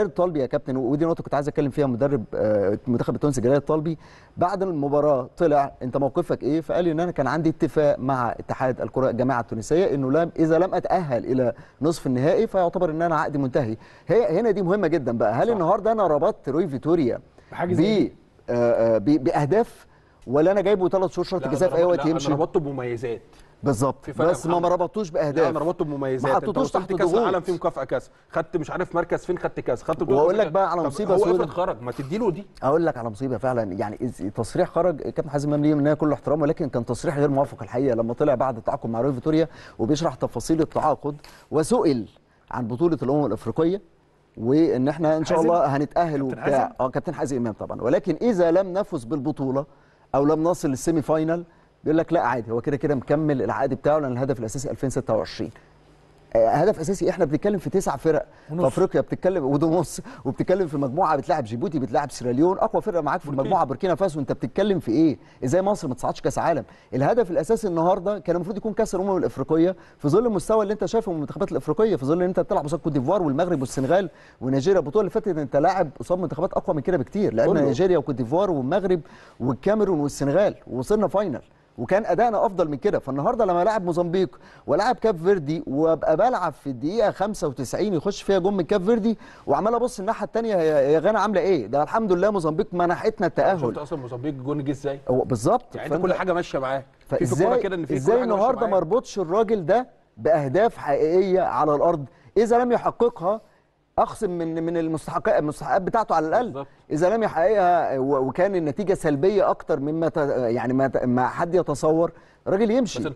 جلال الطالبي يا كابتن ودي نقطه كنت عايز اتكلم فيها مدرب آه، منتخب التونسي جلال الطالبي بعد المباراه طلع انت موقفك ايه فقال لي ان انا كان عندي اتفاق مع اتحاد الكره الجامعه التونسيه انه لم اذا لم اتاهل الى نصف النهائي فيعتبر ان انا عقدي منتهي هي هنا دي مهمه جدا بقى هل صح. النهارده انا ربطت روي فيتوريا بحاجه زي آه، آه، باهداف ولا انا جايبه ثلاث شهور شرط جزاء في اي وقت يمشي انا ربطته بمميزات بالظبط بس ما ربطتوش باهداف لا انا ربطته بمميزات ما حطيتوش تحت كاس العالم في مكافاه كاس خدت مش عارف مركز فين خدت كاس خدت واقول لك بقى على مصيبه هو افرض خرج ما تديله دي اقول لك على مصيبه فعلا يعني تصريح خرج كابتن حازم امام ليه من كل احترام ولكن كان تصريح غير موافق الحقيقه لما طلع بعد التعاقد مع رويال فيتوريا وبيشرح تفاصيل التعاقد وسئل عن بطوله الامم الافريقيه وان احنا ان شاء الله هنتاهل وبتاع اه كابتن حازم امام طبعا ولكن اذا لم نفز بالبطوله او لم نصل للسيمي فاينال بيقول لك لا عادي هو كده كده مكمل العقد بتاعه لان الهدف الاساسي 2026 هدف اساسي احنا بنتكلم في تسع فرق في افريقيا بتتكلم ونص وبتتكلم في مجموعه بتلاعب جيبوتي بتلاعب سيراليون اقوى فرقه معاك في المجموعه بوركينا فاسو انت بتتكلم في ايه ازاي مصر ما تصعدش كاس عالم الهدف الاساسي النهارده كان المفروض يكون كاس الامم الافريقيه في ظل المستوى اللي انت شايفه من المنتخبات الافريقيه في ظل ان انت بتلعب قصاد كوت ديفوار والمغرب والسنغال ونيجيريا البطوله اللي فاتت انت لاعب قصاد منتخبات اقوى من كده بكتير لعبنا نيجيريا وكوت ديفوار والمغرب والكاميرون والسنغال ووصلنا فاينل وكان ادائنا افضل من كده فالنهارده لما لعب موزمبيق ولعب كاب فيردي وابقى بلعب في الدقيقه 95 يخش فيها جون من كاب فيردي وعمال ابص الناحيه الثانيه يا غانا عامله ايه ده الحمد لله موزمبيق منحتنا التاهل شفت اصلا موزمبيق الجون جه ازاي بالظبط يعني فأنت... كل حاجه ماشيه معاه فازاي كده ان في ازاي النهارده ما اربطش الراجل ده باهداف حقيقيه على الارض اذا لم يحققها اخصم من من المستحقات المستحقات بتاعته على الاقل اذا لم يحققها وكان النتيجه سلبيه اكتر مما يعني ما حد يتصور الراجل يمشي